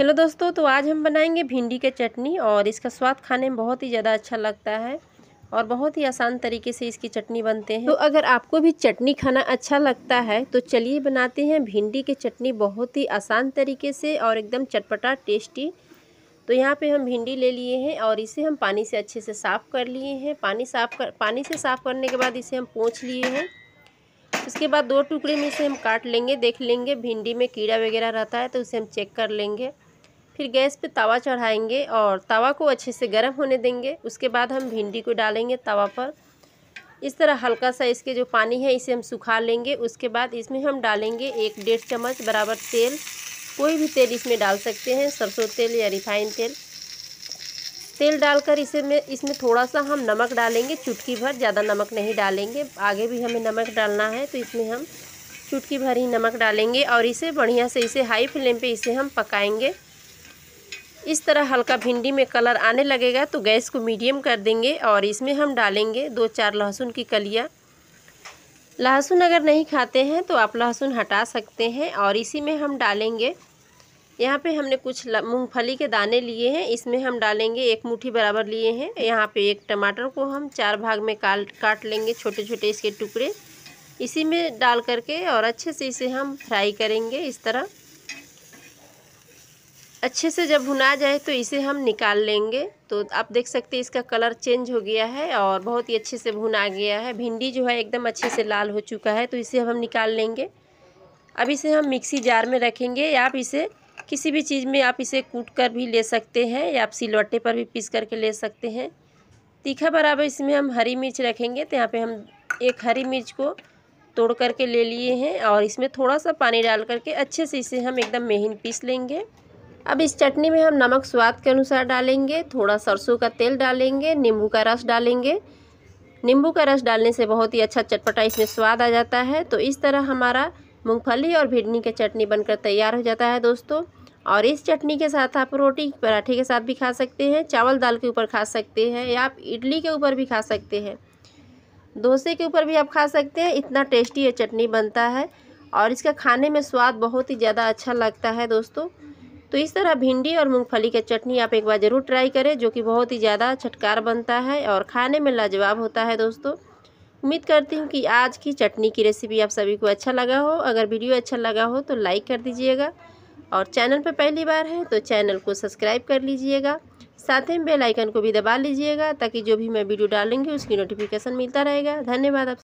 hello दोस्तों तो आज हम बनाएंगे भिंडी के चटनी और इसका स्वाद खाने में बहुत ही ज़्यादा अच्छा लगता है और बहुत ही आसान तरीके से इसकी चटनी बनते हैं तो अगर आपको भी चटनी खाना अच्छा लगता है तो चलिए बनाते हैं भिंडी की चटनी बहुत ही आसान तरीके से और एकदम चटपटा टेस्टी तो यहाँ पे हम भिंडी ले लिए हैं और इसे हम पानी से अच्छे से साफ़ कर लिए हैं पानी साफ कर पानी से साफ़ करने के बाद इसे हम पोंछ लिए हैं इसके बाद दो टुकड़े में इसे हम काट लेंगे देख लेंगे भिंडी में कीड़ा वगैरह रहता है तो उसे हम चेक कर लेंगे फिर गैस पे तवा चढ़ाएंगे और तवा को अच्छे से गर्म होने देंगे उसके बाद हम भिंडी को डालेंगे तवा पर इस तरह हल्का सा इसके जो पानी है इसे हम सुखा लेंगे उसके बाद इसमें हम डालेंगे एक डेढ़ चम्मच बराबर तेल कोई भी तेल इसमें डाल सकते हैं सरसों तेल या रिफाइन तेल तेल डालकर इसे में इसमें थोड़ा सा हम नमक डालेंगे चुटकी भर ज़्यादा नमक नहीं डालेंगे आगे भी हमें नमक डालना है तो इसमें हम चुटकी भर ही नमक डालेंगे और इसे बढ़िया से इसे हाई फ्लेम पे इसे हम पकाएंगे इस तरह हल्का भिंडी में कलर आने लगेगा तो गैस को मीडियम कर देंगे और इसमें हम डालेंगे दो चार लहसुन की कलियाँ लहसुन अगर नहीं खाते हैं तो आप लहसुन हटा सकते हैं और इसी में हम डालेंगे यहाँ पे हमने कुछ मूंगफली के दाने लिए हैं इसमें हम डालेंगे एक मुट्ठी बराबर लिए हैं यहाँ पे एक टमाटर को हम चार भाग में काट काट लेंगे छोटे छोटे इसके टुकड़े इसी में डाल करके और अच्छे से इसे हम फ्राई करेंगे इस तरह अच्छे से जब भुना जाए तो इसे हम निकाल लेंगे तो आप देख सकते हैं इसका कलर चेंज हो गया है और बहुत ही अच्छे से भुना गया है भिंडी जो है एकदम अच्छे से लाल हो चुका है तो इसे हम निकाल लेंगे अब इसे हम मिक्सी जार में रखेंगे या आप इसे किसी भी चीज़ में आप इसे कूट कर भी ले सकते हैं या आप सिलौटे पर भी पीस करके ले सकते हैं तीखा बराबर इसमें हम हरी मिर्च रखेंगे तो यहाँ पे हम एक हरी मिर्च को तोड़ करके ले लिए हैं और इसमें थोड़ा सा पानी डाल करके अच्छे से इसे हम एकदम महीन पीस लेंगे अब इस चटनी में हम नमक स्वाद के अनुसार डालेंगे थोड़ा सरसों का तेल डालेंगे नींबू का रस डालेंगे नींबू का रस डालने से बहुत ही अच्छा चटपटा इसमें स्वाद आ जाता है तो इस तरह हमारा मूंगफली और भिंडी की चटनी बनकर तैयार हो जाता है दोस्तों और इस चटनी के साथ आप रोटी पराठे के साथ भी खा सकते हैं चावल दाल के ऊपर खा सकते हैं या आप इडली के ऊपर भी खा सकते हैं डोसे के ऊपर भी आप खा सकते हैं इतना टेस्टी यह चटनी बनता है और इसका खाने में स्वाद बहुत ही ज़्यादा अच्छा लगता है दोस्तों तो इस तरह भिंडी और मूँगफली की चटनी आप एक बार ज़रूर ट्राई करें जो कि बहुत ही ज़्यादा छटकार बनता है और खाने में लाजवाब होता है दोस्तों उम्मीद करती हूँ कि आज की चटनी की रेसिपी आप सभी को अच्छा लगा हो अगर वीडियो अच्छा लगा हो तो लाइक कर दीजिएगा और चैनल पर पहली बार है तो चैनल को सब्सक्राइब कर लीजिएगा साथ ही बेल आइकन को भी दबा लीजिएगा ताकि जो भी मैं वीडियो डालूंगी उसकी नोटिफिकेशन मिलता रहेगा धन्यवाद आप